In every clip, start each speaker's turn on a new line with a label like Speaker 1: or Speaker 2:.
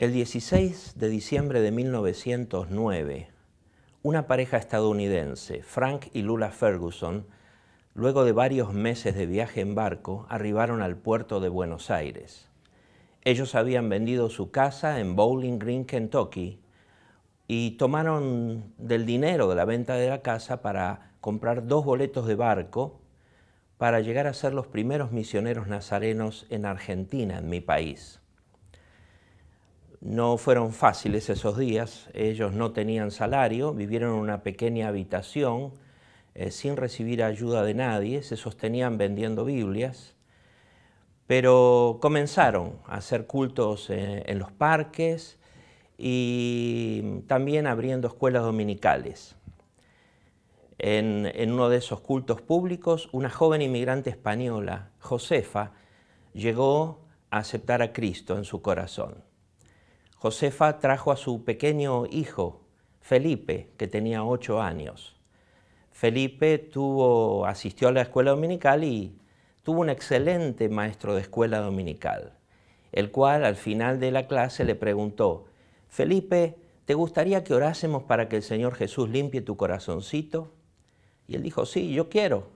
Speaker 1: El 16 de diciembre de 1909, una pareja estadounidense, Frank y Lula Ferguson, luego de varios meses de viaje en barco, arribaron al puerto de Buenos Aires. Ellos habían vendido su casa en Bowling Green, Kentucky, y tomaron del dinero de la venta de la casa para comprar dos boletos de barco para llegar a ser los primeros misioneros nazarenos en Argentina, en mi país. No fueron fáciles esos días, ellos no tenían salario, vivieron en una pequeña habitación eh, sin recibir ayuda de nadie, se sostenían vendiendo Biblias, pero comenzaron a hacer cultos eh, en los parques y también abriendo escuelas dominicales. en uno de esos cultos públicos, una joven inmigrante española, Josefa, llegó a aceptar a Cristo en su corazón. Josefa trajo a su pequeño hijo, Felipe, que tenía ocho años. Felipe asistió a la escuela dominical y tuvo un excelente maestro de escuela dominical, el cual al final de la clase le preguntó, Felipe, ¿te gustaría que orásemos para que el Señor Jesús limpie tu corazoncito? Y él dijo, sí, yo quiero.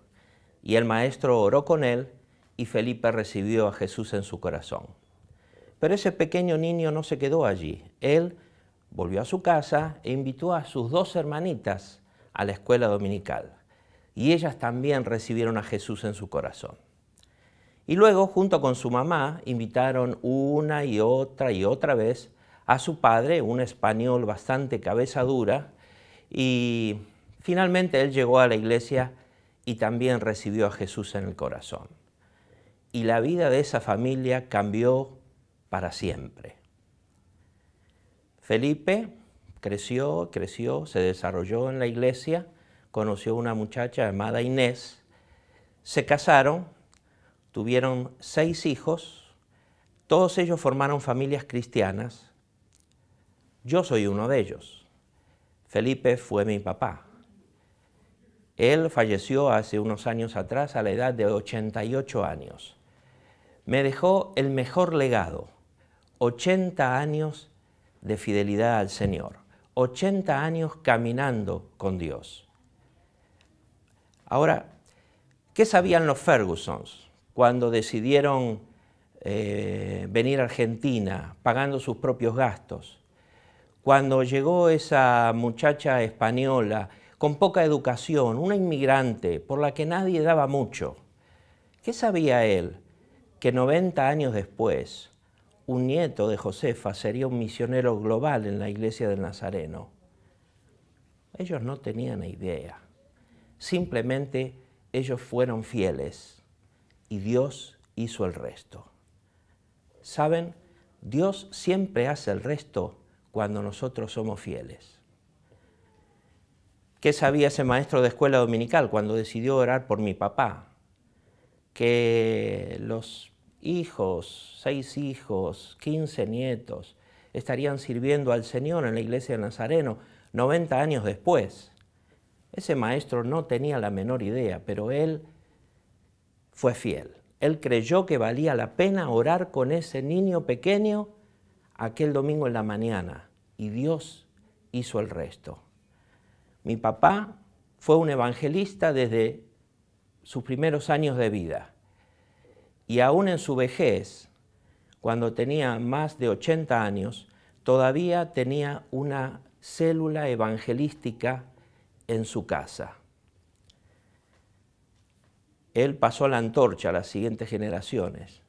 Speaker 1: Y el maestro oró con él y Felipe recibió a Jesús en su corazón. Pero ese pequeño niño no se quedó allí. Él volvió a su casa e invitó a sus dos hermanitas a la escuela dominical. Y ellas también recibieron a Jesús en su corazón. Y luego, junto con su mamá, invitaron una y otra y otra vez a su padre, un español bastante cabeza dura, y finalmente él llegó a la iglesia y también recibió a Jesús en el corazón. Y la vida de esa familia cambió para siempre. Felipe creció, creció, se desarrolló en la iglesia, conoció una muchacha llamada Inés, se casaron, tuvieron seis hijos, todos ellos formaron familias cristianas. Yo soy uno de ellos. Felipe fue mi papá. Él falleció hace unos años atrás a la edad de 88 años. Me dejó el mejor legado 80 años de fidelidad al Señor, 80 años caminando con Dios. Ahora, ¿qué sabían los Fergusons cuando decidieron eh, venir a Argentina pagando sus propios gastos? Cuando llegó esa muchacha española con poca educación, una inmigrante por la que nadie daba mucho, ¿qué sabía él que 90 años después un nieto de Josefa sería un misionero global en la iglesia del Nazareno. Ellos no tenían idea. Simplemente ellos fueron fieles y Dios hizo el resto. ¿Saben? Dios siempre hace el resto cuando nosotros somos fieles. ¿Qué sabía ese maestro de escuela dominical cuando decidió orar por mi papá? Que los hijos, seis hijos, quince nietos, estarían sirviendo al Señor en la iglesia de Nazareno 90 años después. Ese maestro no tenía la menor idea, pero él fue fiel. Él creyó que valía la pena orar con ese niño pequeño aquel domingo en la mañana y Dios hizo el resto. Mi papá fue un evangelista desde sus primeros años de vida y aún en su vejez, cuando tenía más de 80 años, todavía tenía una célula evangelística en su casa. Él pasó la antorcha a las siguientes generaciones.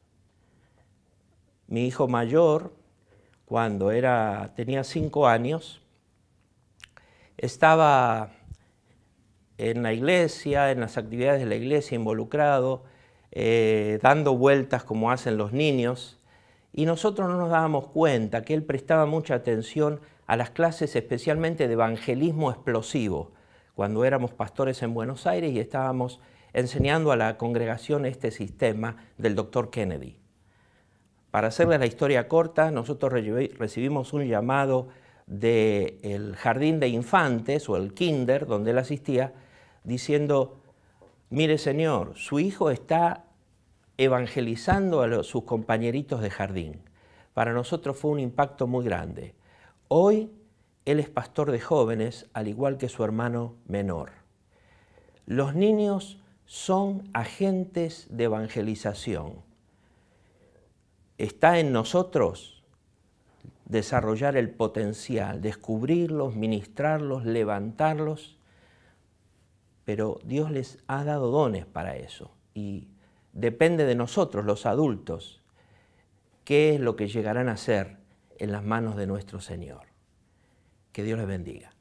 Speaker 1: Mi hijo mayor, cuando era, tenía cinco años, estaba en la iglesia, en las actividades de la iglesia involucrado, eh, dando vueltas como hacen los niños, y nosotros no nos dábamos cuenta que él prestaba mucha atención a las clases especialmente de evangelismo explosivo, cuando éramos pastores en Buenos Aires y estábamos enseñando a la congregación este sistema del doctor Kennedy. Para hacerles la historia corta, nosotros recibimos un llamado del jardín de infantes o el kinder donde él asistía, diciendo, mire señor, su hijo está evangelizando a sus compañeritos de jardín. Para nosotros fue un impacto muy grande. Hoy él es pastor de jóvenes, al igual que su hermano menor. Los niños son agentes de evangelización. Está en nosotros desarrollar el potencial, descubrirlos, ministrarlos, levantarlos pero Dios les ha dado dones para eso y depende de nosotros, los adultos, qué es lo que llegarán a ser en las manos de nuestro Señor. Que Dios les bendiga.